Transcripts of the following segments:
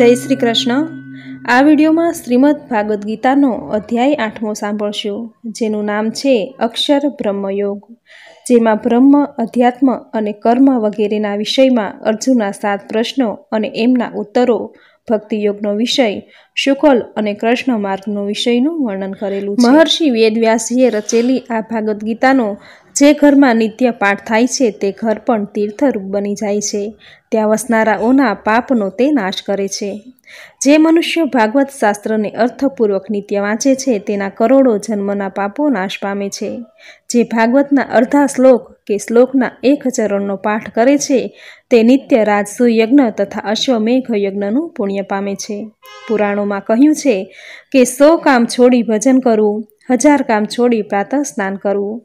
જય શ્રી કૃષ્ણ આ વિડીયોમાં શ્રીમદ્ ભાગવદ્ ગીતાનો અધ્યાય આઠમો સાંભળશો જેનું નામ છે અક્ષર બ્રહ્મયોગ જેમાં બ્રહ્મ અધ્યાત્મ અને કર્મ વગેરેના વિષયમાં અર્જુનના સાત પ્રશ્નો અને એમના ઉત્તરો ભક્તિયોગનો વિષય શુકલ અને કૃષ્ણ માર્ગનો વિષયનું વર્ણન કરેલું મહર્ષિ વેદવ્યાસીએ રચેલી આ ભાગવદ્ ગીતાનો જે ઘરમાં નિત્ય પાઠ થાય છે તે ઘર પણ તીર્થરૂપ બની જાય છે ત્યાં વસનારાઓના પાપનો તે નાશ કરે છે જે મનુષ્ય ભાગવત શાસ્ત્રને અર્થપૂર્વક નિત્ય વાંચે છે તેના કરોડો જન્મના પાપો નાશ પામે છે જે ભાગવતના અર્ધા શ્લોક કે શ્લોકના એક ચરણનો પાઠ કરે છે તે નિત્ય રાજસુ યજ્ઞ તથા અશ્વમેઘ યજ્ઞનું પુણ્ય પામે છે પુરાણોમાં કહ્યું છે કે સો કામ છોડી ભજન કરવું હજાર કામ છોડી પ્રાતઃ સ્નાન કરવું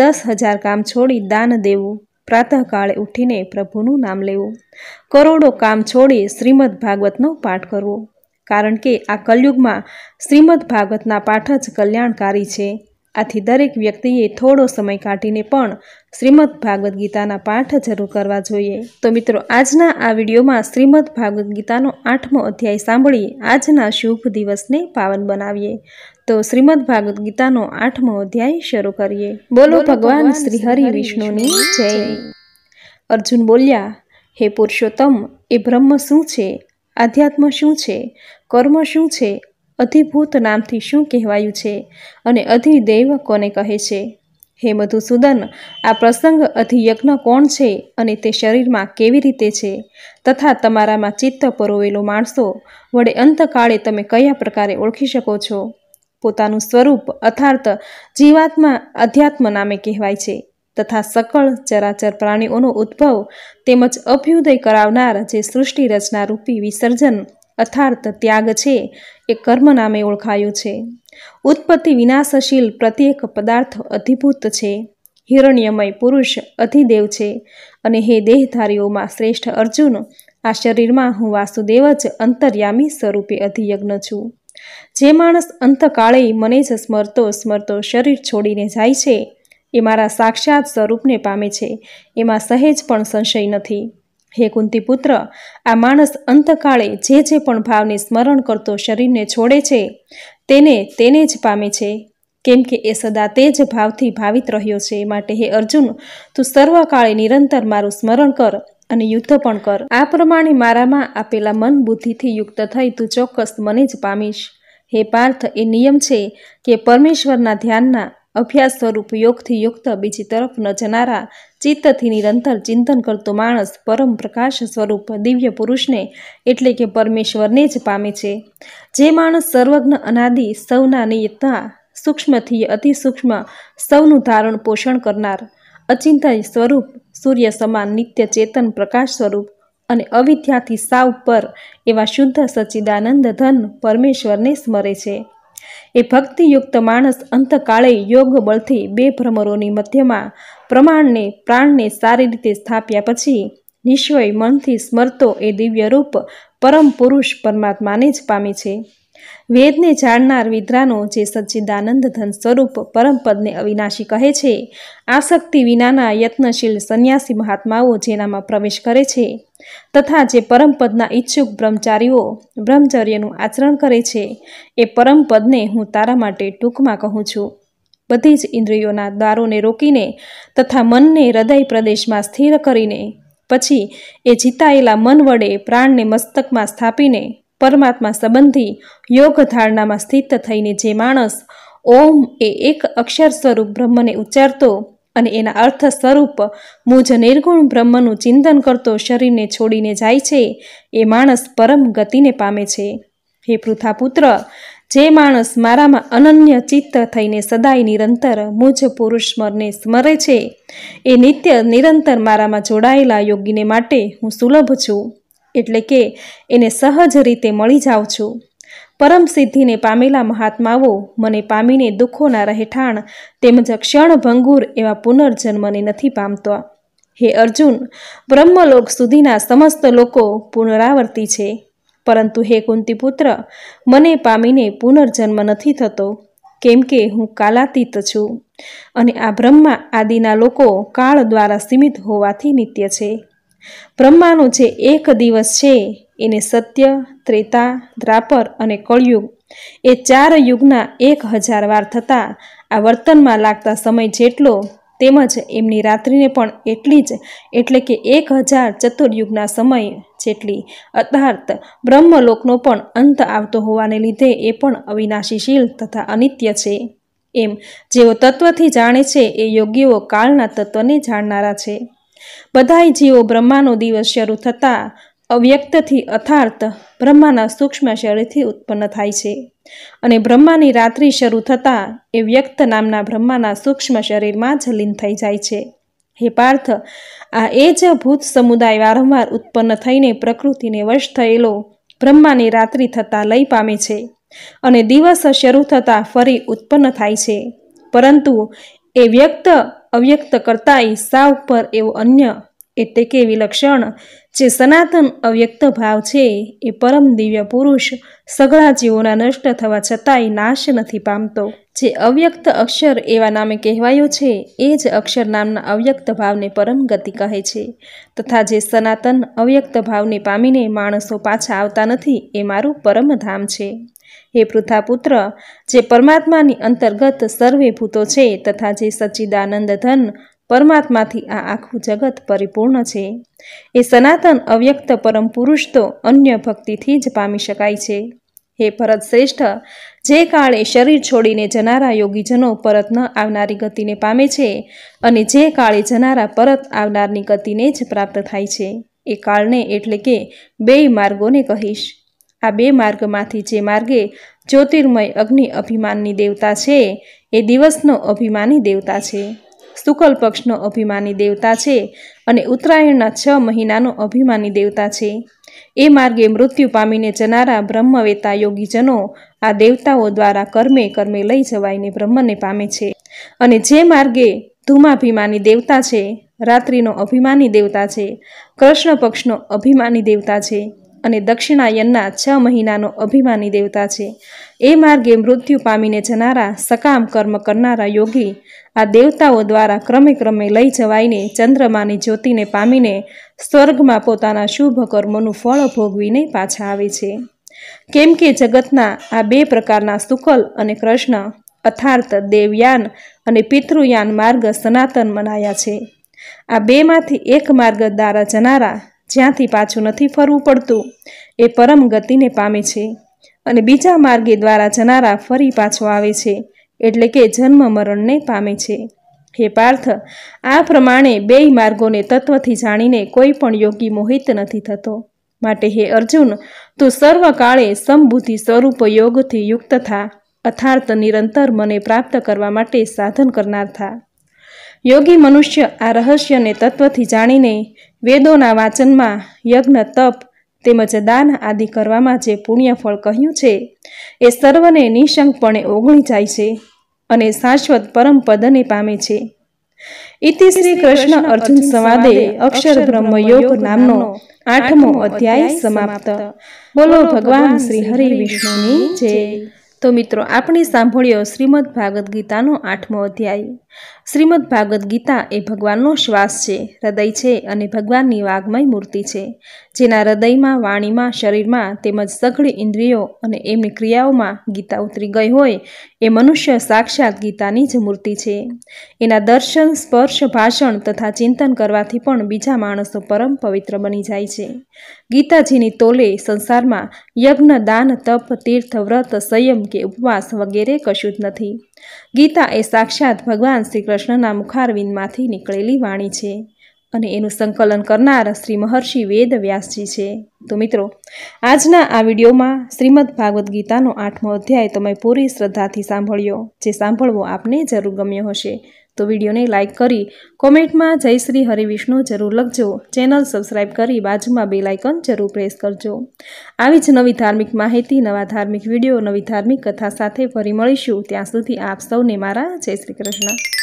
દસ હજાર કામ છોડી દાન દેવું પ્રાતઃકાળે ઉઠીને પ્રભુનું નામ લેવું કરોડો કામ છોડી શ્રીમદ્ ભાગવતનો પાઠ કરવો કારણ કે આ કલયુગમાં શ્રીમદ્ ભાગવતના પાઠ જ કલ્યાણકારી છે આથી દરેક વ્યક્તિએ થોડો સમય કાઢીને પણ શ્રીમદ્ ભાગવદ્ ગીતાના પાઠ જરૂર કરવા જોઈએ તો મિત્રો આજના આ વિડીયોમાં શ્રીમદ્ ભાગવદ્ ગીતાનો આઠમો અધ્યાય સાંભળી આજના શુભ દિવસને પાવન બનાવીએ તો શ્રીમદ ભાગવત ગીતાનો આઠમો અધ્યાય શરૂ કરીએ બોલો ભગવાન શ્રી હરિ વિષ્ણુની જય અર્જુન બોલ્યા હે પુરુષોત્તમ એ બ્રહ્મ શું છે આધ્યાત્મ શું છે કર્મ શું છે અધિભૂત નામથી શું કહેવાયું છે અને અધિદેવ કોને કહે છે હે મધુસૂદન આ પ્રસંગ અધિયજ્ઞ કોણ છે અને તે શરીરમાં કેવી રીતે છે તથા તમારામાં ચિત્ત પરોવેલો માણસો વડે અંતકાળે તમે કયા પ્રકારે ઓળખી શકો છો પોતાનું સ્વરૂપ અર્થાત જીવાત્મા અધ્યાત્મ નામે કહેવાય છે તથા સકળ ચરાચર પ્રાણીઓનો ઉદ્ભવ તેમજ અભ્યુદય કરાવનાર જે સૃષ્ટિ રચના રૂપી વિસર્જન અર્થાર્થ ત્યાગ છે એ કર્મ નામે ઓળખાયું છે ઉત્પત્તિ વિનાશશીલ પ્રત્યેક પદાર્થ અધિભૂત છે હિરણ્યમય પુરુષ અધિદેવ છે અને હે દેહધારીઓમાં શ્રેષ્ઠ અર્જુન આ શરીરમાં હું વાસુદેવ જ અંતર્યામી સ્વરૂપે અધિયજ્ઞ છું જે માણસ અંતકાળે મને જ સ્મરતો સ્મરતો શરીર છોડીને જાય છે એ મારા સાક્ષાત સ્વરૂપને પામે છે એમાં સહેજ પણ સંશય નથી હે કુંતીપુત્ર આ માણસ અંતકાળે જે જે પણ ભાવને સ્મરણ કરતો શરીરને છોડે છે તેને તેને જ પામે છે કેમ કે એ સદા તે જ ભાવથી ભાવિત રહ્યો છે માટે હે અર્જુન તું સર્વકાળે નિરંતર મારું સ્મરણ કર અને યુદ્ધ પણ કર આ પ્રમાણે મારામાં આપેલા મન બુદ્ધિથી યુક્ત થઈ તું ચોક્કસ મને જ પામીશ હે પાર્થ એ નિયમ છે કે પરમેશ્વરના ધ્યાનના અભ્યાસ સ્વરૂપ યોગથી યુક્ત બીજી તરફ ન જનારા ચિત્તથી નિરંતર ચિંતન કરતો માણસ પરમ પ્રકાશ સ્વરૂપ દિવ્ય પુરુષને એટલે કે પરમેશ્વરને જ પામે છે જે માણસ સર્વજ્ઞ અનાદિ સૌના નિયતા સૂક્ષ્મથી અતિસૂક્ષ્મ સૌનું ધારણ પોષણ કરનાર અચિંતા સ્વરૂપ સૂર્ય સમાન નિત્ય ચેતન પ્રકાશ સ્વરૂપ અને અવિદ્યાથી સાવ પર એવા શુદ્ધ સચિદાનંદ ધન પરમેશ્વરને સ્મરે છે એ ભક્તિયુક્ત માણસ અંતકાળે યોગ બળથી બે ભ્રમરોની મધ્યમાં પ્રમાણને પ્રાણને સારી રીતે સ્થાપ્યા પછી નિશ્વય મનથી સ્મરતો એ દિવ્ય રૂપ પરમ પુરુષ પરમાત્માને જ પામે છે વેદને જાણનાર વિદ્રાનો જે સચ્ચિદાનંદ ધન સ્વરૂપ પરમપદને અવિનાશી કહે છે આસક્તિ વિનાના યત્નશીલ સંન્યાસી મહાત્માઓ જેનામાં પ્રવેશ કરે છે તથા જે પરમપદના ઈચ્છુક બ્રહ્મચારીઓ બ્રહ્મચર્યનું આચરણ કરે છે એ પરમપદને હું તારા માટે ટૂંકમાં કહું છું બધી જ ઇન્દ્રિયોના દ્વારોને રોકીને તથા મનને હૃદય પ્રદેશમાં સ્થિર કરીને પછી એ જીતાયેલા મન વડે પ્રાણને મસ્તકમાં સ્થાપીને પરમાત્મા સંબંધી યોગ ધારણામાં સ્થિત થઈને જે માણસ ઓમ એ એક અક્ષર સ્વરૂપ બ્રહ્મને ઉચ્ચારતો અને એના અર્થ સ્વરૂપ મુજ નિર્ગુણ બ્રહ્મનું ચિંતન કરતો શરીરને છોડીને જાય છે એ માણસ પરમ ગતિને પામે છે હે પૃથાપુત્ર જે માણસ મારામાં અનન્ય ચિત્ત થઈને સદાય નિરંતર મુજ પુરુષમરને સ્મરે છે એ નિત્ય નિરંતર મારામાં જોડાયેલા યોગીને માટે હું સુલભ છું એટલે કે એને સહજ રીતે મળી જાઉં છું પરમ સિદ્ધિને પામેલા મહાત્માઓ મને પામીને દુઃખોના રહેઠાણ તેમજ ક્ષણભંગુર એવા પુનર્જન્મને નથી પામતા હે અર્જુન બ્રહ્મલોક સુધીના સમસ્ત લોકો પુનરાવર્તી છે પરંતુ હે કુંતીપુત્ર મને પામીને પુનર્જન્મ નથી થતો કેમ કે હું કાલાતીત છું અને આ બ્રહ્મા આદિના લોકો કાળ દ્વારા સીમિત હોવાથી નિત્ય છે બ્રહ્માનો જે એક દિવસ છે એને સત્ય ત્રેતા દ્રાપર અને કળિયુગ એ ચાર યુગના એક હજાર વાર થતાં આ વર્તનમાં લાગતા સમય જેટલો તેમજ એમની રાત્રિને પણ એટલી જ એટલે કે એક હજાર ચતુર્યુગના સમય જેટલી અર્થાર્થ બ્રહ્મલોકનો પણ અંત આવતો હોવાને લીધે એ પણ અવિનાશીશીલ તથા અનિત્ય છે એમ જેઓ તત્વથી જાણે છે એ યોગીઓ કાળના તત્વને જાણનારા છે બધાય જીવો બ્રહ્માનો દિવસ શરૂ થતાં અવ્યક્તથી અથાર્થ બ્રહ્માના સૂક્ષ્મ શરીરથી ઉત્પન્ન થાય છે અને બ્રહ્માની રાત્રિ શરૂ થતાં એ વ્યક્ત નામના બ્રહ્માના સૂક્ષ્મ શરીરમાં જલીન થઈ જાય છે હે પાર્થ આ એ જ ભૂત સમુદાય વારંવાર ઉત્પન્ન થઈને પ્રકૃતિને વશ થયેલો બ્રહ્માની રાત્રિ થતાં લઈ પામે છે અને દિવસ શરૂ થતાં ફરી ઉત્પન્ન થાય છે પરંતુ એ વ્યક્ત અવ્યક્ત કરતા એ સાવ પર એવો અન્ય એટલે કે વિલક્ષણ જે સનાતન અવ્યક્ત ભાવ છે એ પરમ દિવ્ય પુરુષ સગળા જીવોના નષ્ટ થવા છતાંય નાશ નથી પામતો જે અવ્યક્ત અક્ષર એવા નામે કહેવાયો છે એ જ અક્ષર નામના અવ્યક્ત ભાવને પરમ ગતિ કહે છે તથા જે સનાતન અવ્યક્ત ભાવને પામીને માણસો પાછા આવતા નથી એ મારું પરમધામ છે હે પૃથાપુત્ર જે પરમાત્માની અંતર્ગત સર્વે ભૂતો છે તથા જે સચ્ચિદાનંદ ધન પરમાત્માથી આ આખું જગત પરિપૂર્ણ છે એ સનાતન અવ્યક્ત પરમ પુરુષ તો અન્ય ભક્તિથી જ પામી શકાય છે હે ભરત શ્રેષ્ઠ જે કાળે શરીર છોડીને જનારા યોગીજનો પરત ન આવનારી ગતિને પામે છે અને જે કાળે જનારા પરત આવનારની ગતિને જ પ્રાપ્ત થાય છે એ કાળને એટલે કે બે માર્ગોને કહીશ આ બે માર્ગમાંથી જે માર્ગે જ્યોતિર્મય અગ્નિ અભિમાનની દેવતા છે એ દિવસનો અભિમાની દેવતા છે શુકલ પક્ષનો અભિમાની દેવતા છે અને ઉત્તરાયણના છ મહિનાનો અભિમાની દેવતા છે એ માર્ગે મૃત્યુ પામીને જનારા બ્રહ્મવેતા યોગીજનો આ દેવતાઓ દ્વારા કર્મે કર્મે લઈ જવાઈને બ્રહ્મને પામે છે અને જે માર્ગે ધૂમાભિમાની દેવતા છે રાત્રિનો અભિમાની દેવતા છે કૃષ્ણ પક્ષનો અભિમાની દેવતા છે અને દક્ષિણાયનના છ મહિનાનો અભિમાની દેવતા છે એ માર્ગે મૃત્યુ પામીને જનારા સકામ કર્મ કરનારા યોગી આ દેવતાઓ દ્વારા ક્રમે ક્રમે લઈ જવાઈને ચંદ્રમાની જ્યોતિને પામીને સ્વર્ગમાં પોતાના શુભ કર્મોનું ફળ ભોગવીને પાછા આવે છે કેમ કે જગતના આ બે પ્રકારના શુકલ અને કૃષ્ણ અથાર્થ દેવયાન અને પિતૃયાન માર્ગ સનાતન મનાયા છે આ બેમાંથી એક માર્ગ દ્વારા જનારા જ્યાંથી પાછું નથી ફરવું પડતું એ પરમ ગતિને પામે છે અને બીજા માર્ગે દ્વારા જનારા ફરી પાછો આવે છે એટલે કે જન્મ મરણને પામે છે હે પાર્થ આ પ્રમાણે બેય માર્ગોને તત્વથી જાણીને કોઈ પણ યોગી મોહિત નથી થતો માટે હે અર્જુન તું સર્વકાળે સમબુદ્ધિ સ્વરૂપ યોગથી યુક્ત થા અર્થાર્થ નિરંતર મને પ્રાપ્ત કરવા માટે સાધન કરનાર થા યોગી મનુષ્ય આ રહસ્યને તત્વથી જાણીને વેદોના વાંચનમાં યજ્ઞ તપ તેમજ દાન આદિ કરવામાં જે પુણ્યફળ કહ્યું છે એ સર્વને નિશંકપણે ઓગળી જાય છે અને શાશ્વત પરમ પદને પામે છે ઇતિ શ્રી કૃષ્ણ અર્જુન સંવાદે અક્ષર બ્રહ્મ નામનો આઠમો અધ્યાય સમાપ્ત બોલો ભગવાન શ્રી હરિ વિષ્ણુની જય તો મિત્રો આપણે સાંભળ્યો શ્રીમદ ભાગવદ ગીતાનો આઠમો અધ્યાય શ્રીમદ ભાગવદ્ ગીતા એ ભગવાનનો શ્વાસ છે હૃદય છે અને ભગવાનની વાઘમય મૂર્તિ છે જેના હૃદયમાં વાણીમાં શરીરમાં તેમજ સઘળી ઇન્દ્રિયો અને એમની ક્રિયાઓમાં ગીતા ઉતરી ગઈ હોય એ મનુષ્ય સાક્ષાત ગીતાની જ મૂર્તિ છે એના દર્શન સ્પર્શ ભાષણ તથા ચિંતન કરવાથી પણ બીજા માણસો પરમ પવિત્ર બની જાય છે ગીતાજીની તોલે સંસારમાં યજ્ઞ દાન તપ તીર્થ વ્રત સંયમ કે ઉપવાસ વગેરે કશું જ નથી ગીતા એ સાક્ષાત ભગવાન શ્રી કૃષ્ણ કૃષ્ણના મુખારવિંદમાંથી નીકળેલી વાણી છે અને એનું સંકલન કરનાર શ્રી મહર્ષિ વેદ વ્યાસજી છે તો મિત્રો આજના આ વિડીયોમાં શ્રીમદ ભાગવદ્ ગીતાનો આઠમો અધ્યાય તમે પૂરી શ્રદ્ધાથી સાંભળ્યો જે સાંભળવો આપને જરૂર ગમ્યો હશે તો વિડીયોને લાઇક કરી કોમેન્ટમાં જય શ્રી હરિવિષ્ણુ જરૂર લખજો ચેનલ સબસ્ક્રાઇબ કરી બાજુમાં બે લાઇકન જરૂર પ્રેસ કરજો આવી જ નવી ધાર્મિક માહિતી નવા ધાર્મિક વિડીયો નવી ધાર્મિક કથા સાથે ફરી મળીશું ત્યાં સુધી આપ સૌને મારા જય શ્રી કૃષ્ણ